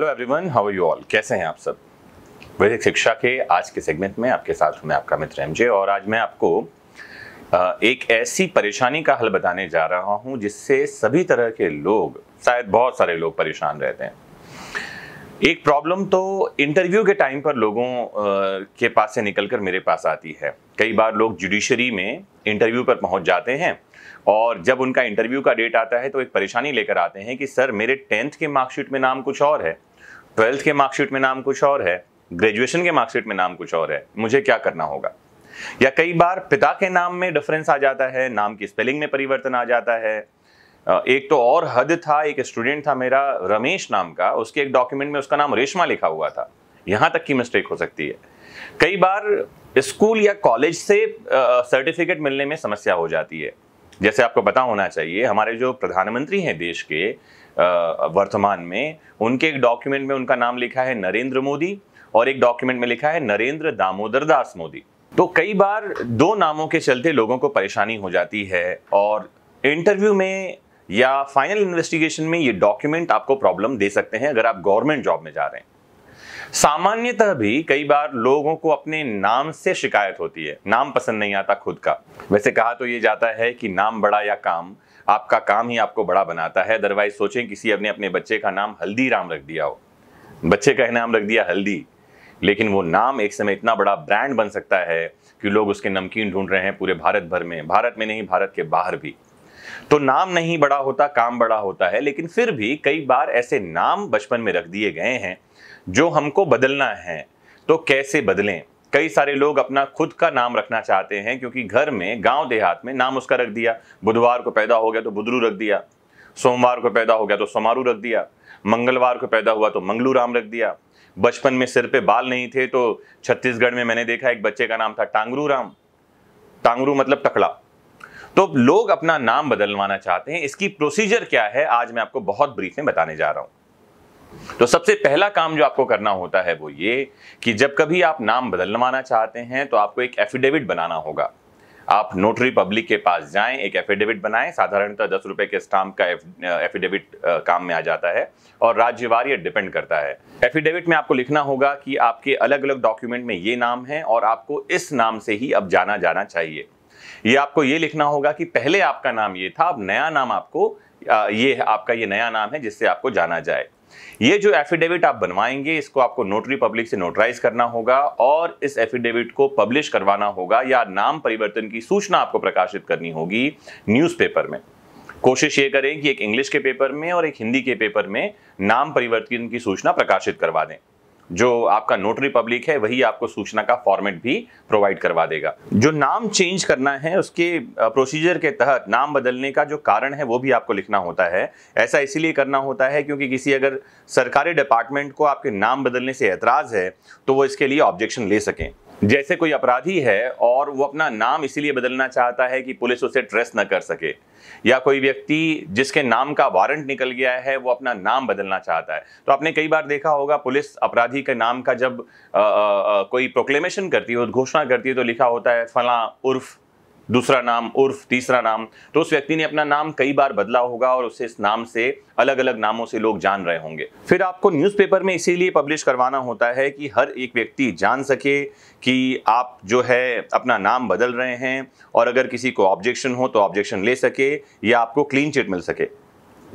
hello everyone how are you all कैसे हैं आप सब वैदिक शिक्षा के आज के सेगमेंट में आपके साथ हूं मैं आपका मित्र एमजे और आज मैं आपको एक ऐसी परेशानी का हल बताने जा रहा हूं जिससे सभी तरह के लोग शायद बहुत सारे लोग परेशान रहते हैं एक प्रॉब्लम तो इंटरव्यू के टाइम पर लोगों के पास से निकल मेरे पास आती है कई बार लोग जुडिशरी में इंटरव्यू पर पहुंच जाते हैं और जब उनका इंटरव्यू का डेट आता है तो एक परेशानी लेकर आते हैं कि सर मेरे टेंथ के मार्कशीट में नाम कुछ और है ट्वेल्थ के मार्कशीट में नाम कुछ और है ग्रेजुएशन के मार्कशीट में नाम कुछ और है मुझे क्या करना होगा या कई बार पिता के नाम में डिफरेंस आ जाता है नाम की स्पेलिंग में परिवर्तन आ जाता है एक तो और हद था एक स्टूडेंट था मेरा रमेश नाम का उसके एक डॉक्यूमेंट में उसका नाम रेशमा लिखा हुआ था यहां तक की मिस्टेक हो सकती है कई बार स्कूल या कॉलेज से सर्टिफिकेट मिलने में समस्या हो जाती है जैसे आपको पता होना चाहिए हमारे जो प्रधानमंत्री हैं देश के वर्तमान में उनके एक डॉक्यूमेंट में उनका नाम लिखा है नरेंद्र मोदी और एक डॉक्यूमेंट में लिखा है नरेंद्र दामोदर दास मोदी तो कई बार दो नामों के चलते लोगों को परेशानी हो जाती है और इंटरव्यू में या फाइनल इन्वेस्टिगेशन में ये डॉक्यूमेंट आपको प्रॉब्लम दे सकते हैं अगर आप गवर्नमेंट जॉब में जा रहे हैं सामान्यतः भी कई बार लोगों को अपने नाम से शिकायत होती है नाम पसंद नहीं आता खुद का वैसे कहा तो ये जाता है कि नाम बड़ा या काम आपका काम ही आपको बड़ा बनाता है अदरवाइज सोचें किसी अपने अपने बच्चे का नाम राम रख दिया हो बच्चे का नाम रख दिया हल्दी लेकिन वो नाम एक समय इतना बड़ा ब्रांड बन सकता है कि लोग उसके नमकीन ढूंढ रहे हैं पूरे भारत भर में भारत में नहीं भारत के बाहर भी तो नाम नहीं बड़ा होता काम बड़ा होता है लेकिन फिर भी कई बार ऐसे नाम बचपन में रख दिए गए हैं जो हमको बदलना है तो कैसे बदलें कई सारे लोग अपना खुद का नाम रखना चाहते हैं क्योंकि घर में गांव देहात में नाम उसका रख दिया बुधवार को पैदा हो गया तो बुधरू रख दिया सोमवार को पैदा हो गया तो सोमारू रख दिया मंगलवार को पैदा हुआ तो मंगलू राम रख दिया बचपन में सिर पे बाल नहीं थे तो छत्तीसगढ़ में मैंने देखा एक बच्चे का नाम था टांगरू राम टांगरू मतलब टकड़ा तो लोग अपना नाम बदलवाना चाहते हैं इसकी प्रोसीजर क्या है आज मैं आपको बहुत ब्रीफ में बताने जा रहा हूं तो सबसे पहला काम जो आपको करना होता है वो ये कि जब कभी आप नाम बदलवाना चाहते हैं तो आपको एक एफिडेविट बनाना होगा आप नोटरी पब्लिक के पास जाएं एक एफिडेविट बनाएं साधारणतः दस रुपए के स्टाम्प का एफिडेविट काम में आ जाता है और राज्यवार ये डिपेंड करता है एफिडेविट में आपको लिखना होगा कि आपके अलग अलग डॉक्यूमेंट में ये नाम है और आपको इस नाम से ही अब जाना जाना चाहिए ये आपको ये लिखना होगा कि पहले आपका नाम ये था अब नया नाम आपको ये आपका ये नया नाम है जिससे आपको जाना जाए ये जो एफिडेविट आप बनवाएंगे इसको आपको नोटरी पब्लिक से नोटराइज करना होगा और इस एफिडेविट को पब्लिश करवाना होगा या नाम परिवर्तन की सूचना आपको प्रकाशित करनी होगी न्यूज़पेपर में कोशिश ये करें कि एक इंग्लिश के पेपर में और एक हिंदी के पेपर में नाम परिवर्तन की सूचना प्रकाशित करवा दें जो आपका नोटरी पब्लिक है वही आपको सूचना का फॉर्मेट भी प्रोवाइड करवा देगा जो नाम चेंज करना है उसके प्रोसीजर के तहत नाम बदलने का जो कारण है वो भी आपको लिखना होता है ऐसा इसीलिए करना होता है क्योंकि किसी अगर सरकारी डिपार्टमेंट को आपके नाम बदलने से एतराज़ है तो वो इसके लिए ऑब्जेक्शन ले सकें जैसे कोई अपराधी है और वो अपना नाम इसीलिए बदलना चाहता है कि पुलिस उसे ट्रेस न कर सके या कोई व्यक्ति जिसके नाम का वारंट निकल गया है वो अपना नाम बदलना चाहता है तो आपने कई बार देखा होगा पुलिस अपराधी के नाम का जब आ, आ, कोई प्रोक्लेमेशन करती है उद्घोषणा करती है तो लिखा होता है फला उर्फ दूसरा नाम उर्फ तीसरा नाम तो उस व्यक्ति ने अपना नाम कई बार बदला होगा और उसे इस नाम से अलग अलग नामों से लोग जान रहे होंगे फिर आपको न्यूज़पेपर में इसीलिए पब्लिश करवाना होता है कि हर एक व्यक्ति जान सके कि आप जो है अपना नाम बदल रहे हैं और अगर किसी को ऑब्जेक्शन हो तो ऑब्जेक्शन ले सके या आपको क्लीन चिट मिल सके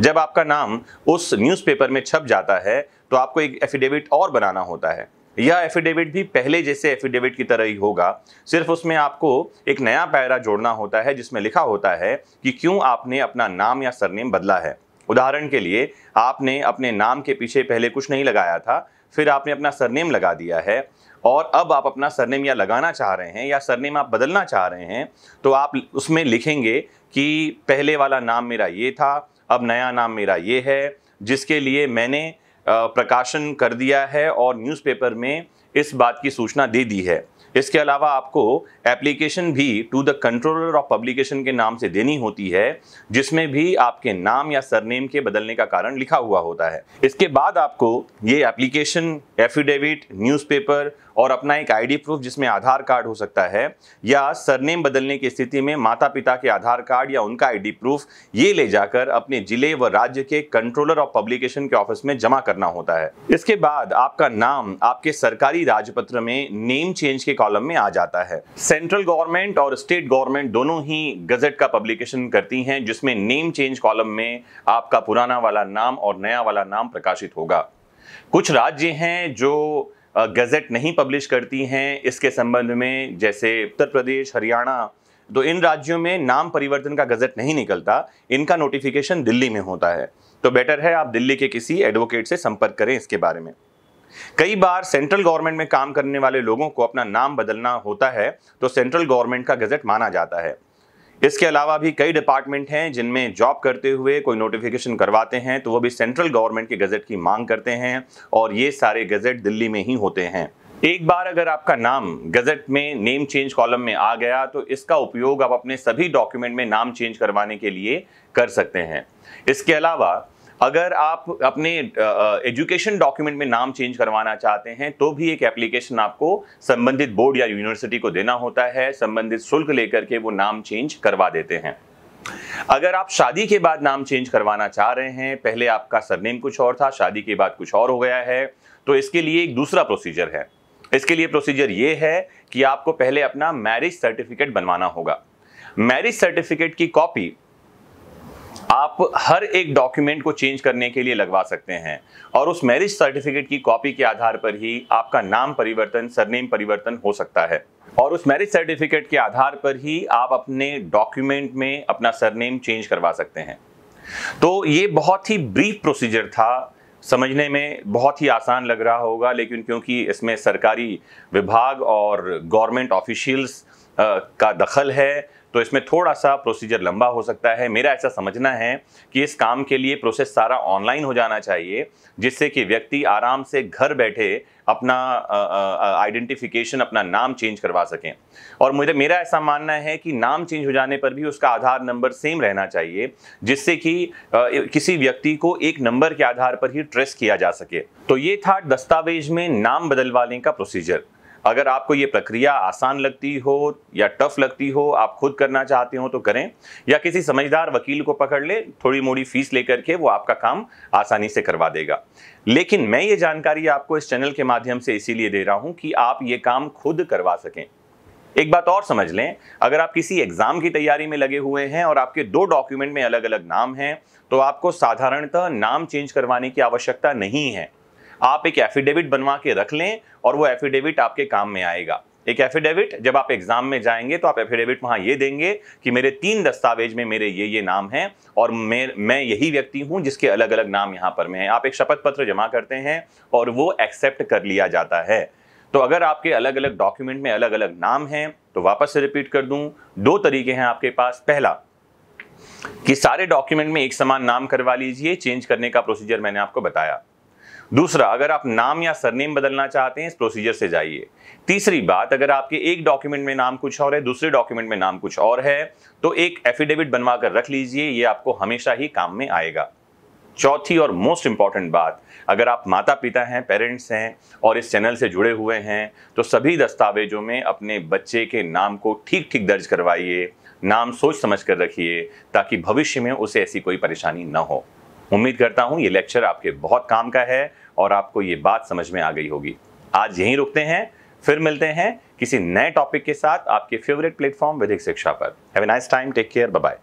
जब आपका नाम उस न्यूज़पेपर में छप जाता है तो आपको एक एफिडेविट और बनाना होता है यह एफिडेविट भी पहले जैसे एफिडेविट की तरह ही होगा सिर्फ उसमें आपको एक नया पैरा जोड़ना होता है जिसमें लिखा होता है कि क्यों आपने अपना नाम या सरनेम बदला है उदाहरण के लिए आपने अपने नाम के पीछे पहले कुछ नहीं लगाया था फिर आपने अपना सरनेम लगा दिया है और अब आप अपना सरनेम या लगाना चाह रहे हैं या सरनेम आप बदलना चाह रहे हैं तो आप उसमें लिखेंगे कि पहले वाला नाम मेरा ये था अब नया नाम मेरा ये है जिसके लिए मैंने प्रकाशन कर दिया है और न्यूज़पेपर में इस बात की सूचना दे दी है इसके अलावा आपको एप्लीकेशन भी to the controller of publication के नाम से देनी होती है जिसमें भी आपके नाम या सरनेम के बदलने का कारण लिखा हुआ होता है इसके बाद आपको ये एप्लीकेशन एफिडेविट न्यूज़पेपर और अपना एक आईडी प्रूफ जिसमें आधार कार्ड हो सकता है या सरनेम बदलने की स्थिति में माता पिता के आधार कार्ड या उनका आईडी प्रूफ ये ले जाकर अपने जिले व राज्य के कंट्रोलर ऑफ पब्लिकेशन के ऑफिस में जमा करना होता है इसके बाद आपका नाम आपके सरकारी राजपत्र में नेम चेंज के कॉलम में आ जाता है सेंट्रल गवर्नमेंट और स्टेट गवर्नमेंट दोनों ही गजट का पब्लिकेशन करती हैं जिसमें नेम चेंज कॉलम में आपका पुराना वाला नाम और नया वाला नाम प्रकाशित होगा कुछ राज्य हैं जो गज़ेट नहीं पब्लिश करती हैं इसके संबंध में जैसे उत्तर प्रदेश हरियाणा तो इन राज्यों में नाम परिवर्तन का गज़ेट नहीं निकलता इनका नोटिफिकेशन दिल्ली में होता है तो बेटर है आप दिल्ली के किसी एडवोकेट से संपर्क करें इसके बारे में कई बार सेंट्रल गवर्नमेंट में काम करने वाले लोगों को अपना नाम बदलना होता है तो सेंट्रल गवर्नमेंट का गजट माना जाता है इसके अलावा भी कई डिपार्टमेंट हैं जिनमें जॉब करते हुए कोई नोटिफिकेशन करवाते हैं तो वो भी सेंट्रल गवर्नमेंट के गज़ेट की मांग करते हैं और ये सारे गज़ेट दिल्ली में ही होते हैं एक बार अगर आपका नाम गज़ेट में नेम चेंज कॉलम में आ गया तो इसका उपयोग आप अपने सभी डॉक्यूमेंट में नाम चेंज करवाने के लिए कर सकते हैं इसके अलावा अगर आप अपने एजुकेशन डॉक्यूमेंट में नाम चेंज करवाना चाहते हैं तो भी एक एप्लीकेशन आपको संबंधित बोर्ड या यूनिवर्सिटी को देना होता है संबंधित शुल्क लेकर के वो नाम चेंज करवा देते हैं अगर आप शादी के बाद नाम चेंज करवाना चाह रहे हैं पहले आपका सरनेम कुछ और था शादी के बाद कुछ और हो गया है तो इसके लिए एक दूसरा प्रोसीजर है इसके लिए प्रोसीजर ये है कि आपको पहले अपना मैरिज सर्टिफिकेट बनवाना होगा मैरिज सर्टिफिकेट की कॉपी आप हर एक डॉक्यूमेंट को चेंज करने के लिए लगवा सकते हैं और उस मैरिज सर्टिफिकेट की कॉपी के आधार पर ही आपका नाम परिवर्तन सरनेम परिवर्तन हो सकता है और उस मैरिज सर्टिफिकेट के आधार पर ही आप अपने डॉक्यूमेंट में अपना सरनेम चेंज करवा सकते हैं तो ये बहुत ही ब्रीफ प्रोसीजर था समझने में बहुत ही आसान लग रहा होगा लेकिन क्योंकि इसमें सरकारी विभाग और गवर्नमेंट ऑफिशियल्स का दखल है तो इसमें थोड़ा सा प्रोसीजर लंबा हो सकता है मेरा ऐसा समझना है कि इस काम के लिए प्रोसेस सारा ऑनलाइन हो जाना चाहिए जिससे कि व्यक्ति आराम से घर बैठे अपना आइडेंटिफिकेशन अपना नाम चेंज करवा सकें और मुझे मेरा ऐसा मानना है कि नाम चेंज हो जाने पर भी उसका आधार नंबर सेम रहना चाहिए जिससे कि आ, किसी व्यक्ति को एक नंबर के आधार पर ही ट्रेस किया जा सके तो ये था दस्तावेज में नाम बदलवाने का प्रोसीजर अगर आपको ये प्रक्रिया आसान लगती हो या टफ लगती हो आप खुद करना चाहते हो तो करें या किसी समझदार वकील को पकड़ ले थोड़ी मोड़ी फीस लेकर के वो आपका काम आसानी से करवा देगा लेकिन मैं ये जानकारी आपको इस चैनल के माध्यम से इसीलिए दे रहा हूँ कि आप ये काम खुद करवा सकें एक बात और समझ लें अगर आप किसी एग्जाम की तैयारी में लगे हुए हैं और आपके दो डॉक्यूमेंट में अलग अलग नाम हैं तो आपको साधारणतः नाम चेंज करवाने की आवश्यकता नहीं है आप एक एफिडेविट बनवा के रख लें और वो एफिडेविट आपके काम में आएगा एक एफिडेविट जब आप एग्जाम में जाएंगे तो आप एफिडेविट वहां ये देंगे कि मेरे तीन दस्तावेज में मेरे ये ये नाम हैं और मैं मैं यही व्यक्ति हूं जिसके अलग अलग नाम यहां पर में हैं आप एक शपथ पत्र जमा करते हैं और वो एक्सेप्ट कर लिया जाता है तो अगर आपके अलग अलग डॉक्यूमेंट में अलग अलग नाम हैं तो वापस से रिपीट कर दूं दो तरीके हैं आपके पास पहला कि सारे डॉक्यूमेंट में एक समान नाम करवा लीजिए चेंज करने का प्रोसीजर मैंने आपको बताया दूसरा अगर आप नाम या सरनेम बदलना चाहते हैं इस प्रोसीजर से जाइए तीसरी बात अगर आपके एक डॉक्यूमेंट में नाम कुछ और है दूसरे डॉक्यूमेंट में नाम कुछ और है तो एक एफिडेविट बनवा कर रख लीजिए ये आपको हमेशा ही काम में आएगा चौथी और मोस्ट इंपॉर्टेंट बात अगर आप माता पिता हैं पेरेंट्स हैं और इस चैनल से जुड़े हुए हैं तो सभी दस्तावेजों में अपने बच्चे के नाम को ठीक ठीक दर्ज करवाइए नाम सोच समझ कर रखिए ताकि भविष्य में उसे ऐसी कोई परेशानी ना हो उम्मीद करता हूँ ये लेक्चर आपके बहुत काम का है और आपको ये बात समझ में आ गई होगी आज यहीं रुकते हैं फिर मिलते हैं किसी नए टॉपिक के साथ आपके फेवरेट प्लेटफॉर्म विधिक शिक्षा पर have nice time take care bye